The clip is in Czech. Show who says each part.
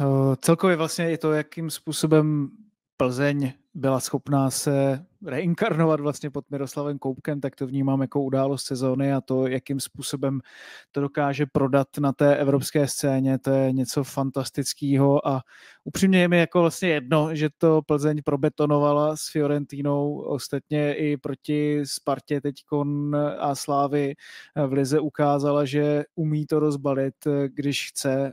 Speaker 1: Eh, celkově vlastně i to, jakým způsobem Plzeň byla schopná se reinkarnovat vlastně pod Miroslavem Koupkem, tak to vnímám jako událost sezóny a to, jakým způsobem to dokáže prodat na té evropské scéně, to je něco fantastického a upřímně je mi jako vlastně jedno, že to Plzeň probetonovala s Fiorentínou, ostatně i proti Spartě teďkon a Slávy eh, v Lize ukázala, že umí to rozbalit, eh, když chce